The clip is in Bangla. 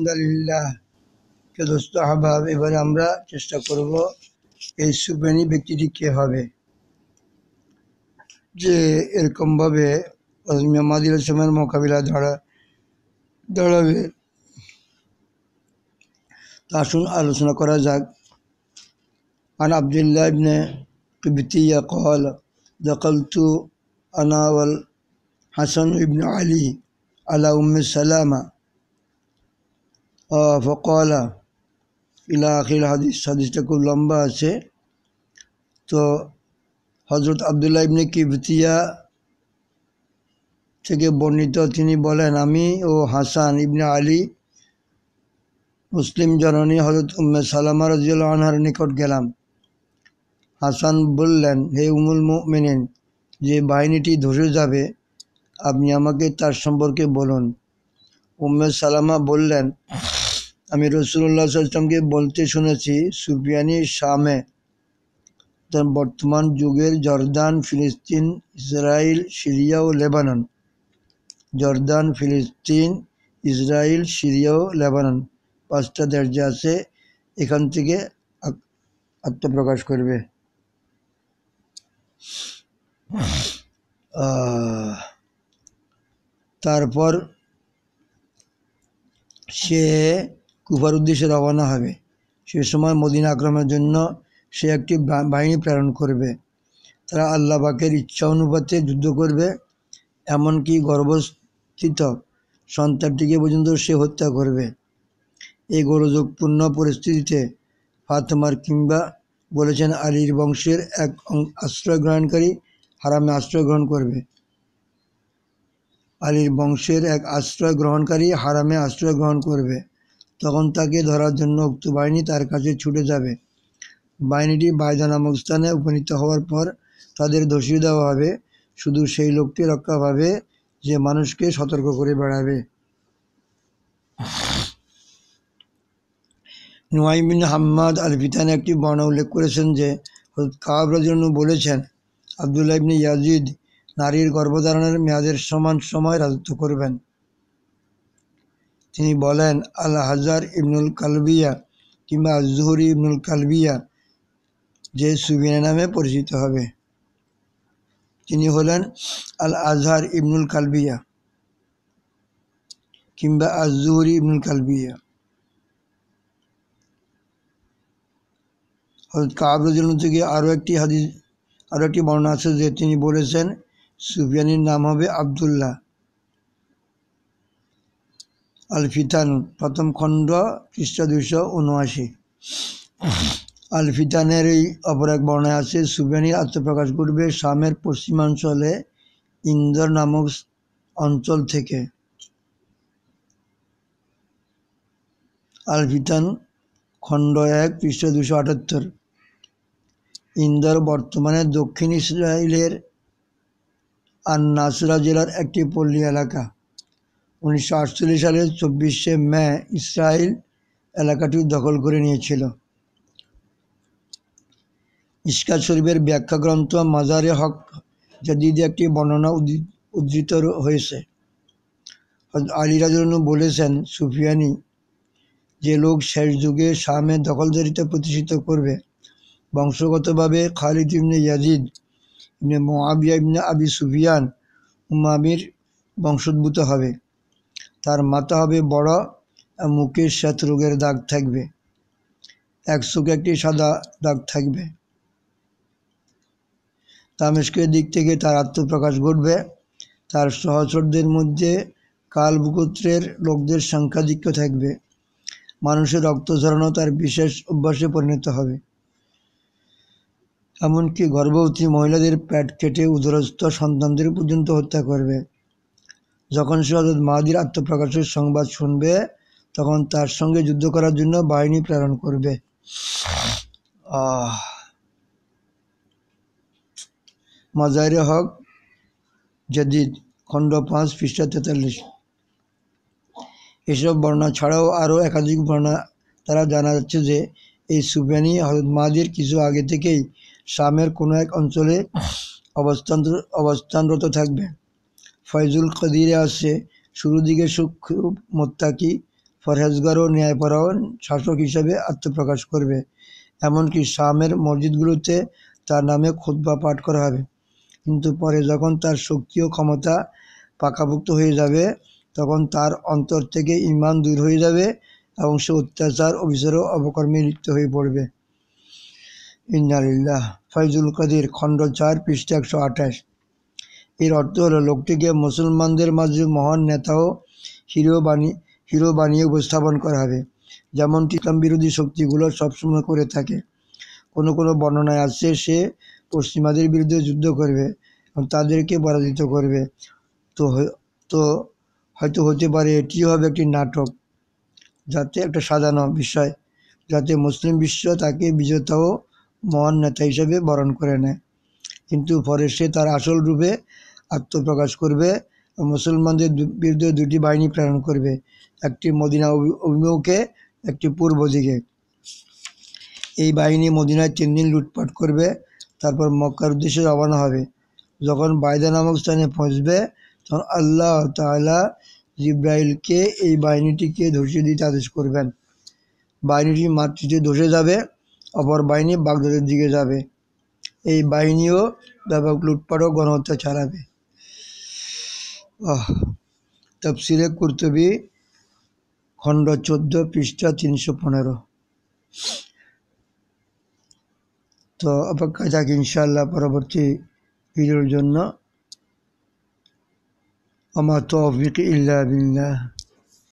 আলহামদুলিল্লাহ কে দোস্ত আহবাব এবার আমরা চেষ্টা করব এই সুবেনি ব্যক্তিটি কে হবে যে এরকমভাবে মাদির সময়ের মোকাবিলা দাঁড়া দাঁড়াবে তা আসুন আলোচনা করা যাক আন عبد الله بن قبتية قال دخلت হাসান والحسن আলী আলা على أم ফকলা ইলা হাদিস হাদিসটা খুব লম্বা আছে তো হজরত আবদুল্লাহ ইবনে কিবতিয়া থেকে বর্ণিত তিনি বলেন আমি ও হাসান ইবনে আলী মুসলিম জননী হজরত উম্মে সালামা রাজিউল আনহার নিকট গেলাম হাসান বললেন হে উমুল মেনেন যে বাহিনীটি ধসে যাবে আপনি আমাকে তার সম্পর্কে বলুন উম্মে সালামা বললেন আমি রসুল্লাহ সাল্লামকে বলতে শুনেছি সুফিয়ানি শামে তার বর্তমান যুগের জর্দান ফিলিস্তিন ইসরায়েল সিরিয়া ও লেবানন জর্দান ফিলিস্তিন ইসরায়েল সিরিয়া ও লেবানন পাঁচটা দেশ যে আছে এখান থেকে আত্মপ্রকাশ করবে তারপর সে কুফার উদ্দেশ্যে রওনা হবে সে সময় মদিনা আক্রমণের জন্য সে একটি বাহিনী প্রেরণ করবে তারা আল্লাহবাকের ইচ্ছা অনুপাতে যুদ্ধ করবে এমনকি গর্ভস্থিত সন্তানটিকে পর্যন্ত সে হত্যা করবে এই গৌরযোগপূর্ণ পরিস্থিতিতে ফাতমার কিংবা বলেছেন আলীর বংশের এক আশ্রয় গ্রহণকারী হারামে আশ্রয় গ্রহণ করবে আলীর বংশের এক আশ্রয় গ্রহণকারী হারামে আশ্রয় গ্রহণ করবে তখন তাকে ধরার জন্য উক্ত বাহিনী তার কাছে ছুটে যাবে বাহিনীটি বায়দা নামক স্থানে উপনীত হওয়ার পর তাদের ধসিয়ে দেওয়া হবে শুধু সেই লোকটি রক্ষা পাবে যে মানুষকে সতর্ক করে বেড়াবে নুয়াইমিন হাম্মাদ আল ফিতানে একটি বর্ণ উল্লেখ করেছেন যে কাবরাজনু বলেছেন আবদুল্লাহ ইবনি ইয়াজিদ নারীর গর্ভধারণের মেয়াদের সমান সময় রাজত্ব করবেন তিনি বলেন আল হাজার ইবনুল কালবিয়া কিংবা জুহরি ইবনুল কালবিয়া যে সুবিনা নামে পরিচিত হবে তিনি হলেন আল আজহার ইবনুল কালবিয়া কিংবা আজ জুহরি ইবনুল কালবিয়া হজরত কাবরুজন থেকে আরও একটি হাদিস আরও একটি বর্ণনা আছে যে তিনি বলেছেন সুফিয়ানির নাম হবে আবদুল্লাহ আল ফিতান প্রথম খণ্ড খ্রিস্ট দুশো উনআশি আল ফিতানের এই অপর এক বর্ণায় আছে সুবেনির আত্মপ্রকাশ করবে শামের পশ্চিমাঞ্চলে ইন্দর নামক অঞ্চল থেকে আল ফিতান খণ্ড এক খ্রিস্ট দুশো আটাত্তর ইন্দর বর্তমানে দক্ষিণ ইসরায়েলের আর নাসরা জেলার একটি পল্লী এলাকা উনিশশো সালের চব্বিশে মে ইসরায়েল এলাকাটি দখল করে নিয়েছিল ইস্কা শরীফের ব্যাখ্যা গ্রন্থ মাজারে হক জাদিদে একটি বর্ণনা উদ্ধৃত হয়েছে আলী রাজনু বলেছেন সুফিয়ানি যে লোক শেষ যুগে শামে দখলদারিতা প্রতিষ্ঠিত করবে বংশগতভাবে Khalid ibn Yazid ibn Muawiya ibn Abi Sufyan উমামির বংশোদ্ভূত হবে তার মাথা হবে বড় মুখের শ্বেত রোগের দাগ থাকবে এক চোখে একটি সাদা দাগ থাকবে তামেশকের দিক থেকে তার আত্মপ্রকাশ ঘটবে তার সহচরদের মধ্যে কালগোত্রের লোকদের সংখ্যাধিক্য থাকবে মানুষের রক্ত ঝরানো তার বিশেষ অভ্যাসে পরিণত হবে এমনকি গর্ভবতী মহিলাদের প্যাট কেটে উদরস্থ সন্তানদের পর্যন্ত হত্যা করবে যখন সে হজরত মাহাদির আত্মপ্রকাশের সংবাদ শুনবে তখন তার সঙ্গে যুদ্ধ করার জন্য বাহিনী প্রেরণ করবে মাজাইরে হক জদিদ খণ্ড পাঁচ পৃষ্ঠা তেতাল্লিশ এসব বর্ণনা ছাড়াও আরও একাধিক বর্ণনা তারা জানা যাচ্ছে যে এই সুবেনি হজরত মাহাদির কিছু আগে থেকেই শামের কোনো এক অঞ্চলে অবস্থান অবস্থানরত থাকবে ফয়জুল কদিরে আছে শুরু দিকে সূক্ষ্ম মোত্তাকি ফরহেজগার ও ন্যায়পরায়ণ শাসক হিসেবে আত্মপ্রকাশ করবে এমনকি শামের মসজিদগুলোতে তার নামে খোদ্া পাঠ করা হবে কিন্তু পরে যখন তার শক্তি ও ক্ষমতা পাকাভুক্ত হয়ে যাবে তখন তার অন্তর থেকে ইমান দূর হয়ে যাবে এবং সে অত্যাচার অবিচার ও অপকর্মে লিপ্ত হয়ে পড়বে ইন্নালিল্লাহ ফয়জুল কাদির খণ্ড চার পৃষ্ঠা একশো আঠাশ এর অর্থ হলো লোকটিকে মুসলমানদের মাঝে মহান নেতা ও হিরো বানিয়ে হিরো বানিয়ে উপস্থাপন করা হবে যেমনটি ইসলাম বিরোধী শক্তিগুলো সবসময় করে থাকে কোনো কোনো বর্ণনায় আসছে সে পশ্চিমাদের বিরুদ্ধে যুদ্ধ করবে এবং তাদেরকে পরাজিত করবে তো তো হয়তো হতে পারে এটি হবে একটি নাটক যাতে একটা সাজানো বিষয় যাতে মুসলিম বিশ্ব তাকে বিজেতা ও মহান নেতা হিসেবে বরণ করে নেয় কিন্তু পরে সে তার আসল রূপে আত্মপ্রকাশ করবে মুসলমানদের বিরুদ্ধে দুটি বাহিনী প্রেরণ করবে একটি মদিনা অভিমুখে একটি পূর্ব দিকে এই বাহিনী মদিনায় তিন দিন লুটপাট করবে তারপর মক্কার উদ্দেশ্যে রওনা হবে যখন বায়দা নামক স্থানে পৌঁছবে তখন আল্লাহ তালা ইব্রাহিলকে এই বাহিনীটিকে ধসিয়ে দিতে আদেশ করবেন বাহিনীটি মাতৃতে ধসে যাবে অপর বাহিনী বাগদাদের দিকে যাবে এই বাহিনীও ব্যাপক লুটপাট ও গণহত্যা ছাড়াবে তফসিরে কুর্তবি খণ্ড চোদ্দ পৃষ্ঠা তিনশো পনেরো তো অপেক্ষায় থাকি ইনশাল্লাহ পরবর্তী ভিডিওর জন্য আমার তো অভিজ্ঞ ইল্লা বিল্লাহ